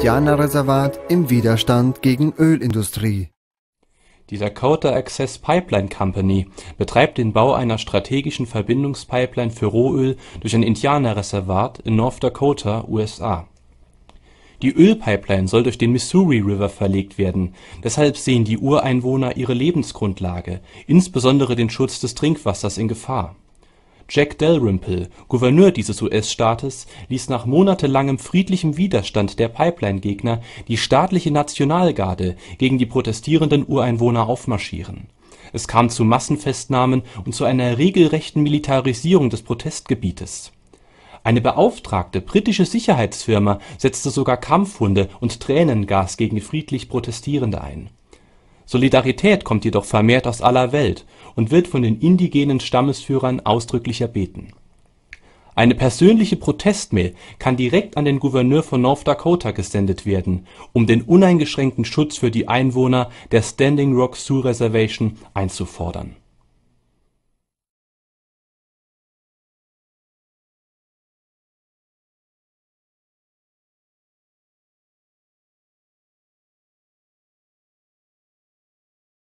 Indianerreservat im Widerstand gegen Ölindustrie. Die Dakota Access Pipeline Company betreibt den Bau einer strategischen Verbindungspipeline für Rohöl durch ein Indianerreservat in North Dakota, USA. Die Ölpipeline soll durch den Missouri River verlegt werden, deshalb sehen die Ureinwohner ihre Lebensgrundlage, insbesondere den Schutz des Trinkwassers, in Gefahr Jack Dalrymple, Gouverneur dieses US-Staates, ließ nach monatelangem friedlichem Widerstand der Pipeline-Gegner die staatliche Nationalgarde gegen die protestierenden Ureinwohner aufmarschieren. Es kam zu Massenfestnahmen und zu einer regelrechten Militarisierung des Protestgebietes. Eine beauftragte britische Sicherheitsfirma setzte sogar Kampfhunde und Tränengas gegen friedlich Protestierende ein Solidarität kommt jedoch vermehrt aus aller Welt und wird von den indigenen Stammesführern ausdrücklich erbeten. Eine persönliche Protestmail kann direkt an den Gouverneur von North Dakota gesendet werden, um den uneingeschränkten Schutz für die Einwohner der Standing Rock Sioux Reservation einzufordern